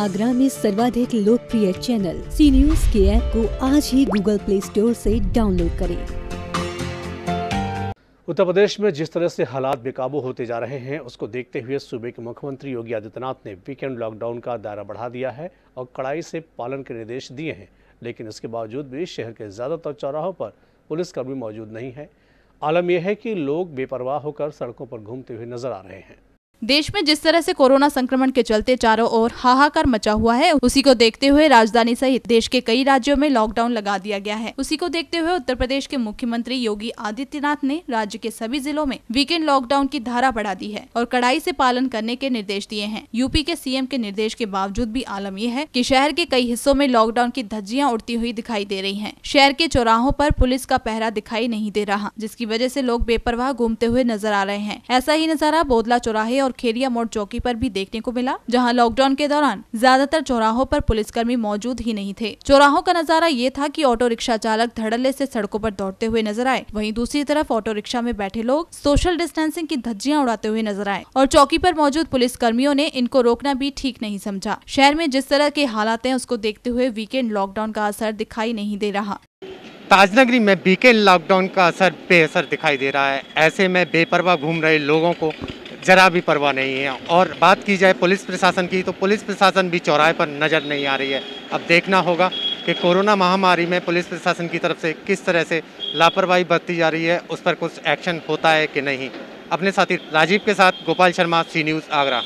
आगरा में सर्वाधिक लोकप्रिय चैनल सी न्यूज के ऐप को आज ही गूगल प्ले स्टोर से डाउनलोड करें उत्तर प्रदेश में जिस तरह से हालात बेकाबू होते जा रहे हैं उसको देखते हुए सूबे के मुख्यमंत्री योगी आदित्यनाथ ने वीकेंड लॉकडाउन का दायरा बढ़ा दिया है और कड़ाई से पालन के निर्देश दिए हैं लेकिन इसके बावजूद भी शहर के ज़्यादातर चौराहों पर पुलिसकर्मी मौजूद नहीं है आलम यह है कि लोग बेपरवाह होकर सड़कों पर घूमते हुए नजर आ रहे हैं देश में जिस तरह से कोरोना संक्रमण के चलते चारों ओर हाहाकार मचा हुआ है उसी को देखते हुए राजधानी सहित देश के कई राज्यों में लॉकडाउन लगा दिया गया है उसी को देखते हुए उत्तर प्रदेश के मुख्यमंत्री योगी आदित्यनाथ ने राज्य के सभी जिलों में वीकेंड लॉकडाउन की धारा बढ़ा दी है और कड़ाई से पालन करने के निर्देश दिए हैं यूपी के सीएम के निर्देश के बावजूद भी आलम यह है की शहर के कई हिस्सों में लॉकडाउन की धज्जियाँ उड़ती हुई दिखाई दे रही है शहर के चौराहों आरोप पुलिस का पहरा दिखाई नहीं दे रहा जिसकी वजह ऐसी लोग बेपरवाह घूमते हुए नजर आ रहे हैं ऐसा ही नजारा बोदला चौराहे और और खेरिया मोड़ चौकी पर भी देखने को मिला जहां लॉकडाउन के दौरान ज्यादातर चौराहों पर पुलिसकर्मी मौजूद ही नहीं थे चौराहों का नजारा ये था कि ऑटो रिक्शा चालक धड़ल्ले से सड़कों पर दौड़ते हुए नजर आए वहीं दूसरी तरफ ऑटो रिक्शा में बैठे लोग सोशल डिस्टेंसिंग की धज्जियां उड़ाते हुए नजर आए और चौकी पर मौजूद पुलिस कर्मियों ने इनको रोकना भी ठीक नहीं समझा शहर में जिस तरह के हालात हैं उसको देखते हुए वीकेंड लॉकडाउन का असर दिखाई नहीं दे रहा ताजनगरी में वीकेंड लॉकडाउन का असर बेअसर दिखाई दे रहा है ऐसे में बेपरवाह घूम रहे लोगों को ज़रा भी परवाह नहीं है और बात की जाए पुलिस प्रशासन की तो पुलिस प्रशासन भी चौराहे पर नज़र नहीं आ रही है अब देखना होगा कि कोरोना महामारी में पुलिस प्रशासन की तरफ से किस तरह से लापरवाही बरती जा रही है उस पर कुछ एक्शन होता है कि नहीं अपने साथी राजीव के साथ गोपाल शर्मा सी न्यूज़ आगरा